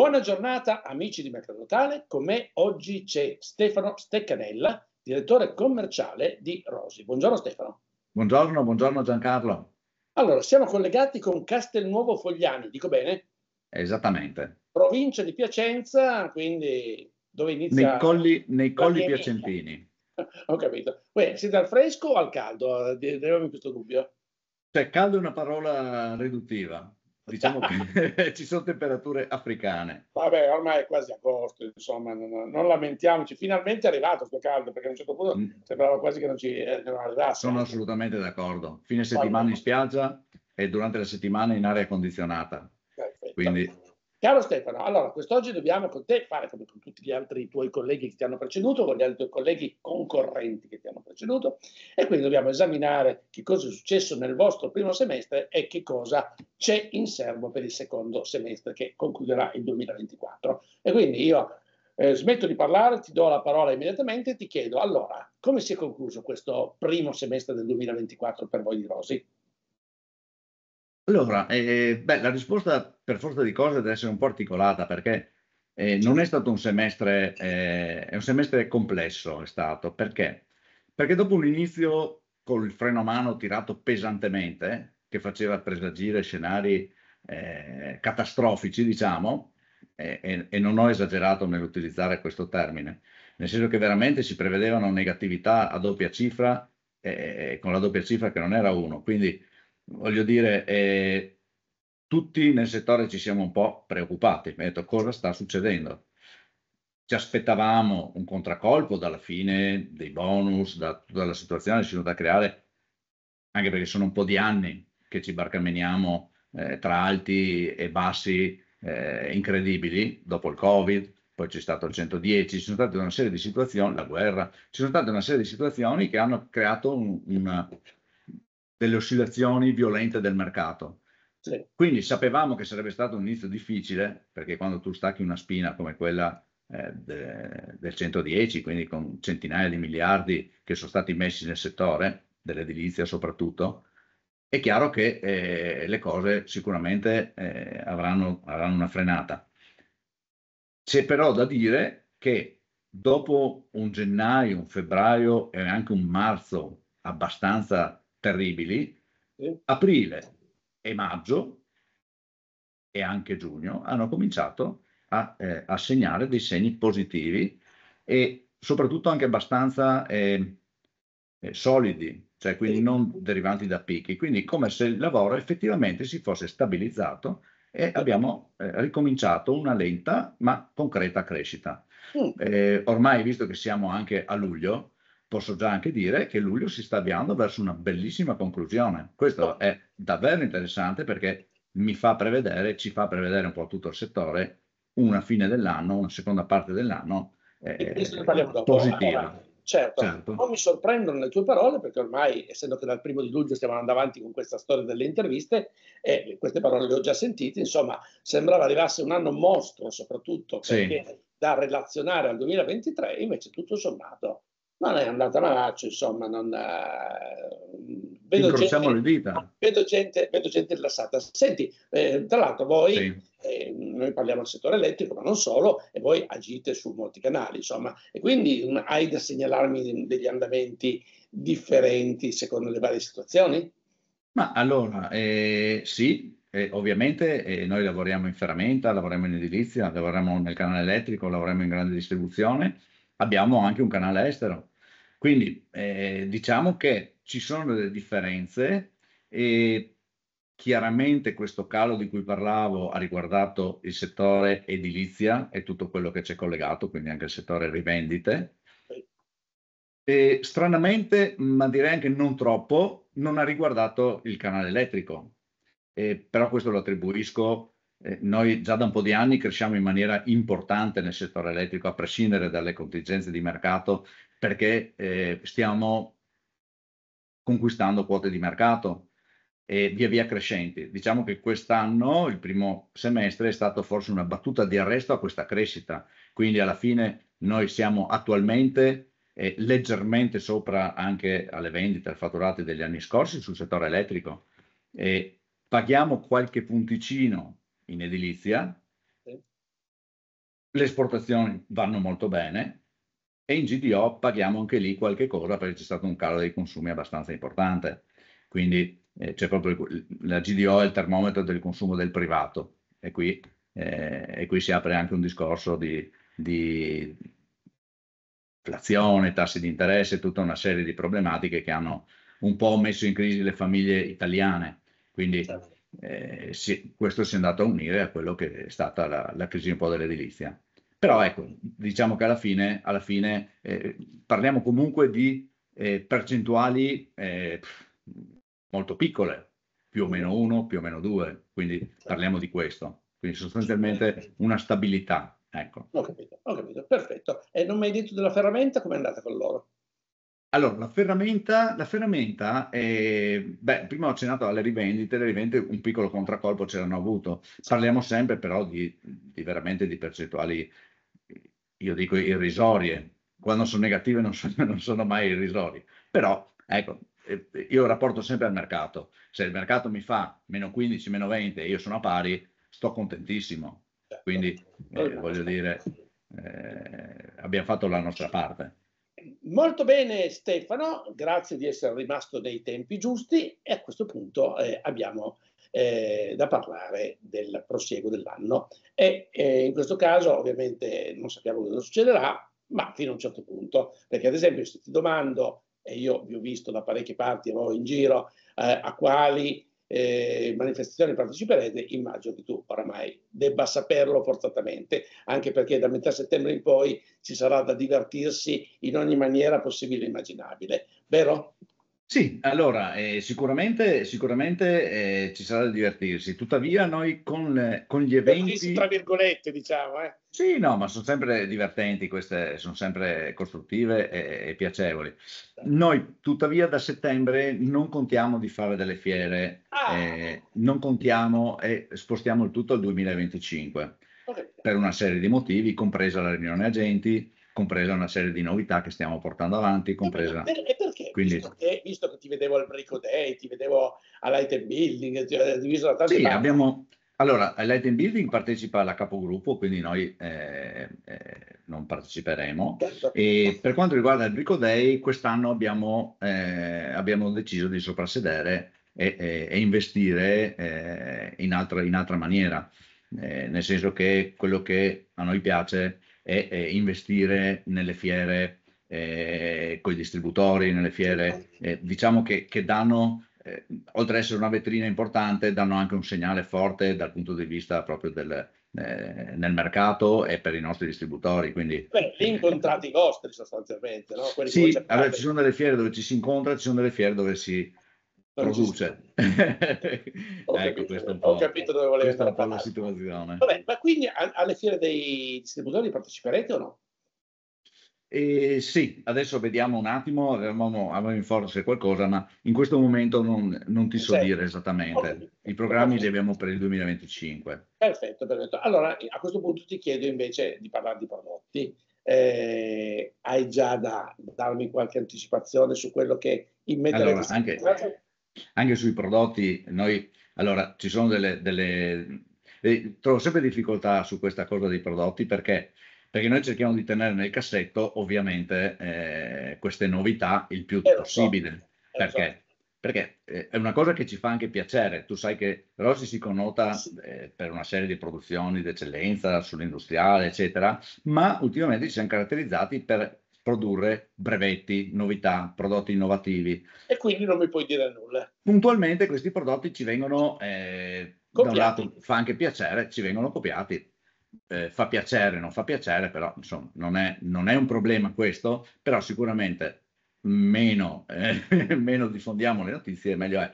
Buona giornata amici di Mercadotale, con me oggi c'è Stefano Steccanella, direttore commerciale di Rosi. Buongiorno Stefano. Buongiorno, buongiorno Giancarlo. Allora, siamo collegati con Castelnuovo Fogliani, dico bene? Esattamente. Provincia di Piacenza, quindi dove inizia... Nei colli, nei colli piacentini. Ho capito. Beh, siete al fresco o al caldo? Eh, Avevamo questo dubbio. Cioè, caldo è una parola riduttiva diciamo che ci sono temperature africane. Vabbè, ormai è quasi agosto, insomma, non, non lamentiamoci. Finalmente è arrivato questo caldo, perché a un certo punto mm. sembrava quasi che non ci eh, non arrivasse. Sono assolutamente d'accordo. Fine settimana in spiaggia e durante la settimana in aria condizionata. Perfetto. Quindi Caro Stefano, allora quest'oggi dobbiamo con te fare come con tutti gli altri tuoi colleghi che ti hanno preceduto, con gli altri tuoi colleghi concorrenti che ti hanno preceduto, e quindi dobbiamo esaminare che cosa è successo nel vostro primo semestre e che cosa c'è in serbo per il secondo semestre che concluderà il 2024. E quindi io eh, smetto di parlare, ti do la parola immediatamente e ti chiedo, allora, come si è concluso questo primo semestre del 2024 per voi di Rosi? Allora, eh, beh, la risposta per forza di cose deve essere un po' articolata perché eh, non è stato un semestre, eh, è un semestre complesso, è stato perché? Perché dopo un inizio con il freno a mano tirato pesantemente, che faceva presagire scenari eh, catastrofici, diciamo, e, e non ho esagerato nell'utilizzare questo termine, nel senso che veramente si prevedevano negatività a doppia cifra eh, eh con la doppia cifra che non era uno, Quindi voglio dire, eh, tutti nel settore ci siamo un po' preoccupati, mi detto cosa sta succedendo. Ci aspettavamo un contraccolpo dalla fine dei bonus, da tutta la situazione che si è venuta a creare, anche perché sono un po' di anni che ci barcameniamo eh, tra alti e bassi eh, incredibili, dopo il Covid, poi c'è stato il 110, ci sono state una serie di situazioni, la guerra, ci sono state una serie di situazioni che hanno creato un, una, delle oscillazioni violente del mercato. Sì. Quindi sapevamo che sarebbe stato un inizio difficile, perché quando tu stacchi una spina come quella eh, de, del 110, quindi con centinaia di miliardi che sono stati messi nel settore, dell'edilizia soprattutto, è chiaro che eh, le cose sicuramente eh, avranno, avranno, una frenata. C'è però da dire che dopo un gennaio, un febbraio e anche un marzo abbastanza terribili, aprile e maggio e anche giugno hanno cominciato a, eh, a segnare dei segni positivi e soprattutto anche abbastanza eh, eh, solidi, cioè quindi non derivanti da picchi, quindi come se il lavoro effettivamente si fosse stabilizzato e abbiamo eh, ricominciato una lenta ma concreta crescita. Eh, ormai, visto che siamo anche a luglio, posso già anche dire che luglio si sta avviando verso una bellissima conclusione. Questo è davvero interessante perché mi fa prevedere, ci fa prevedere un po' tutto il settore, una fine dell'anno, una seconda parte dell'anno eh, positiva. Certo. certo. non mi sorprendono le tue parole perché ormai, essendo che dal primo di luglio stiamo andando avanti con questa storia delle interviste, eh, queste parole le ho già sentite, insomma sembrava arrivasse un anno mostro soprattutto perché sì. da relazionare al 2023 invece tutto sommato non è andata malaccio, insomma, non, uh, vedo, gente, vedo, gente, vedo gente rilassata. Senti, eh, tra l'altro voi, sì. eh, noi parliamo del settore elettrico, ma non solo, e voi agite su molti canali, insomma, e quindi um, hai da segnalarmi degli andamenti differenti secondo le varie situazioni? Ma allora, eh, sì, eh, ovviamente eh, noi lavoriamo in ferramenta, lavoriamo in edilizia, lavoriamo nel canale elettrico, lavoriamo in grande distribuzione, abbiamo anche un canale estero quindi eh, diciamo che ci sono delle differenze e chiaramente questo calo di cui parlavo ha riguardato il settore edilizia e tutto quello che c'è collegato, quindi anche il settore rivendite. E stranamente, ma direi anche non troppo, non ha riguardato il canale elettrico, eh, però questo lo attribuisco. Eh, noi già da un po' di anni cresciamo in maniera importante nel settore elettrico, a prescindere dalle contingenze di mercato perché eh, stiamo conquistando quote di mercato e via via crescenti. Diciamo che quest'anno, il primo semestre, è stato forse una battuta di arresto a questa crescita, quindi alla fine noi siamo attualmente eh, leggermente sopra anche alle vendite, al fatturato degli anni scorsi sul settore elettrico. E paghiamo qualche punticino in edilizia, le esportazioni vanno molto bene, e in GDO paghiamo anche lì qualche cosa perché c'è stato un calo dei consumi abbastanza importante. Quindi eh, c'è proprio il, la GDO è il termometro del consumo del privato e qui, eh, e qui si apre anche un discorso di, di inflazione, tassi di interesse, tutta una serie di problematiche che hanno un po' messo in crisi le famiglie italiane. Quindi certo. eh, si, questo si è andato a unire a quello che è stata la, la crisi un po' dell'edilizia. Però ecco, diciamo che alla fine, alla fine eh, parliamo comunque di eh, percentuali eh, molto piccole, più o meno uno, più o meno due, quindi certo. parliamo di questo. Quindi sostanzialmente una stabilità. Ecco. Ho capito, ho capito, perfetto. E non mi hai detto della ferramenta, com'è andata con loro? Allora, la ferramenta, la ferramenta è, beh, prima ho accennato alle rivendite, le rivendite un piccolo contraccolpo ce l'hanno avuto, parliamo sempre però di, di veramente di percentuali io dico irrisorie, quando sono negative non sono, non sono mai irrisorie, però ecco, eh, eh, io rapporto sempre al mercato, se il mercato mi fa meno 15, meno 20 e io sono a pari, sto contentissimo, quindi eh, certo. voglio dire, eh, abbiamo fatto la nostra parte. Molto bene Stefano, grazie di essere rimasto nei tempi giusti e a questo punto eh, abbiamo eh, da parlare del prosieguo dell'anno. E eh, in questo caso ovviamente non sappiamo cosa succederà, ma fino a un certo punto, perché ad esempio se ti domando, e io vi ho visto da parecchie parti, ero in giro, eh, a quali eh, manifestazioni parteciperete, immagino che tu oramai debba saperlo forzatamente, anche perché da metà settembre in poi ci sarà da divertirsi in ogni maniera possibile e immaginabile, vero? Sì, allora eh, sicuramente, sicuramente eh, ci sarà da divertirsi, tuttavia noi con, con gli eventi... Tra virgolette diciamo, eh. Sì, no, ma sono sempre divertenti queste, sono sempre costruttive e, e piacevoli. Noi tuttavia da settembre non contiamo di fare delle fiere, ah. Eh, non contiamo e spostiamo il tutto al 2025, okay. per una serie di motivi, compresa la riunione agenti, compresa una serie di novità che stiamo portando avanti, compresa... E perché? Quindi... visto, che, visto, che, ti vedevo al Brico Day, ti vedevo all'Item Building, ti ho diviso la tassa. Sì, parte. abbiamo... Allora, l'Item Building partecipa alla capogruppo, quindi noi eh, eh, non parteciperemo. Certo. E per quanto riguarda il Brico Day, quest'anno abbiamo, eh, abbiamo deciso di soprassedere e, e, e investire eh, in altra, in, altra, maniera, eh, nel senso che quello che a noi piace è, è investire nelle fiere eh, con i distributori, nelle fiere, eh, diciamo che, che danno, eh, oltre ad essere una vetrina importante, danno anche un segnale forte dal punto di vista proprio del, eh, nel mercato e per i nostri distributori. Quindi... Beh, lì incontrate i vostri sostanzialmente, no? sì, allora, ci sono delle fiere dove ci si incontra, ci sono delle fiere dove si produce. ho, ecco, capito, ho capito dove volevi Questa è un po' la situazione. Vabbè, ma quindi alle fiere dei distributori parteciperete o no? Eh, sì, adesso vediamo un attimo, avevamo, avevamo in forza qualcosa, ma in questo momento non, non ti so certo. dire esattamente. I programmi li abbiamo per il 2025. Perfetto, perfetto. Allora, a questo punto ti chiedo invece di parlare di prodotti. Eh, hai già da darmi qualche anticipazione su quello che in mezzo allora, anche, anche, sui prodotti, noi allora ci sono delle, delle eh, trovo sempre difficoltà su questa cosa dei prodotti perché perché noi cerchiamo di tenere nel cassetto ovviamente eh, queste novità il più eh, possibile. Eh, so. Perché? Perché eh, è una cosa che ci fa anche piacere. Tu sai che Rossi si connota sì. Eh, per una serie di produzioni d'eccellenza sull'industriale, eccetera, ma ultimamente ci siamo caratterizzati per produrre brevetti, novità, prodotti innovativi. E quindi non mi puoi dire nulla. Puntualmente questi prodotti ci vengono, eh, da un lato fa anche piacere, ci vengono copiati eh, fa piacere, non fa piacere, però insomma non è, non è un problema questo, però sicuramente meno, eh, meno diffondiamo le notizie, meglio è.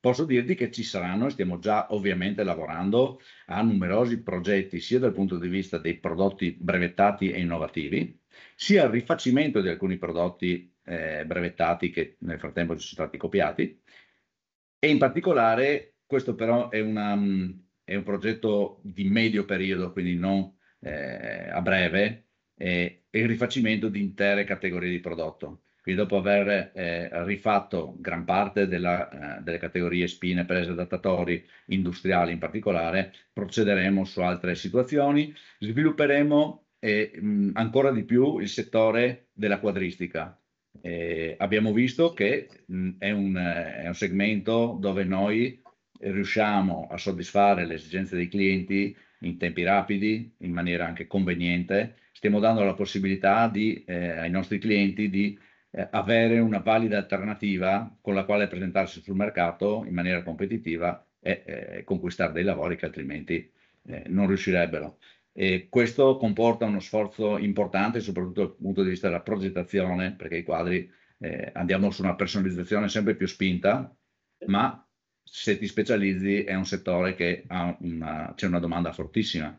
Posso dirti che ci saranno e stiamo già ovviamente lavorando a numerosi progetti sia dal punto di vista dei prodotti brevettati e innovativi, sia al rifacimento di alcuni prodotti eh, brevettati che nel frattempo ci sono stati copiati e in particolare questo però è una, è un progetto di medio periodo, quindi non eh, a breve, eh, e il rifacimento di intere categorie di prodotto. Quindi dopo aver eh, rifatto gran parte della, eh, delle categorie spine prese da industriali in particolare, procederemo su altre situazioni, svilupperemo mh, ancora di più il settore della quadristica. abbiamo visto che mh, è, un, eh, è un segmento dove noi riusciamo a soddisfare le esigenze dei clienti in tempi rapidi, in maniera anche conveniente, stiamo dando la possibilità di, eh, ai nostri clienti di eh, avere una valida alternativa con la quale presentarsi sul mercato in maniera competitiva e eh, conquistare dei lavori che altrimenti eh, non riuscirebbero. E questo comporta uno sforzo importante, soprattutto dal punto di vista della progettazione, perché i quadri eh, andiamo su una personalizzazione sempre più spinta, ma se ti specializzi è un settore che una, c'è una domanda fortissima.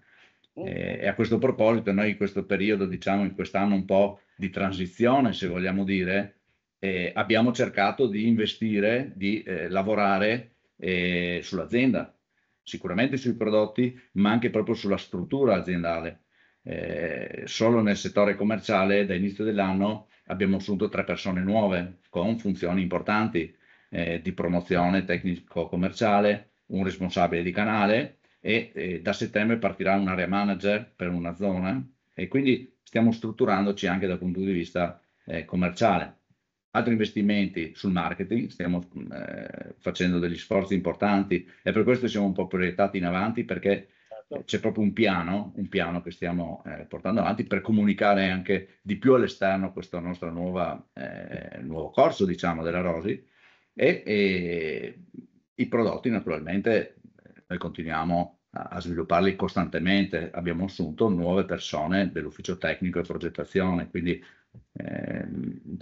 Mm. e a questo proposito, noi in questo periodo, diciamo in quest'anno un po' di transizione, se vogliamo dire, eh, abbiamo cercato di investire, di eh, lavorare eh, sull'azienda, sicuramente sui prodotti, ma anche proprio sulla struttura aziendale. Eh, solo nel settore commerciale, da inizio dell'anno, abbiamo assunto tre persone nuove con funzioni importanti eh, di promozione tecnico-commerciale, un responsabile di canale e, e da settembre partirà un area manager per una zona eh. e quindi stiamo strutturandoci anche dal punto di vista eh, commerciale. Altri investimenti sul marketing, stiamo eh, facendo degli sforzi importanti e per questo siamo un po' proiettati in avanti perché eh, certo. c'è proprio un piano, un piano che stiamo eh, portando avanti per comunicare anche di più all'esterno questo nostro nuova, eh, nuovo corso, diciamo, della Rosi, e, e i prodotti naturalmente noi continuiamo a, svilupparli costantemente, abbiamo assunto nuove persone dell'ufficio tecnico e progettazione, quindi eh,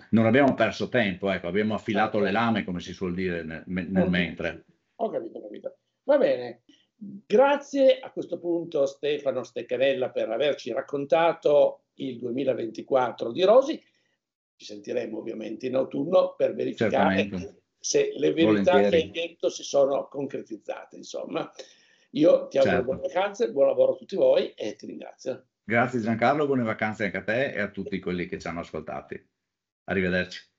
non abbiamo perso tempo, ecco, abbiamo affilato le certo. lame, come si suol dire, nel, nel mentre. Ho capito, ho capito. Va bene. Grazie a questo punto Stefano Steccarella per averci raccontato il 2024 di Rosi. Ci sentiremo ovviamente in autunno per verificare Certamente se le verità Volentieri. che hai detto si sono concretizzate. Insomma, io ti auguro certo. buone vacanze, buon lavoro a tutti voi e ti ringrazio. Grazie Giancarlo, buone vacanze anche a te e a tutti quelli che ci hanno ascoltati. Arrivederci.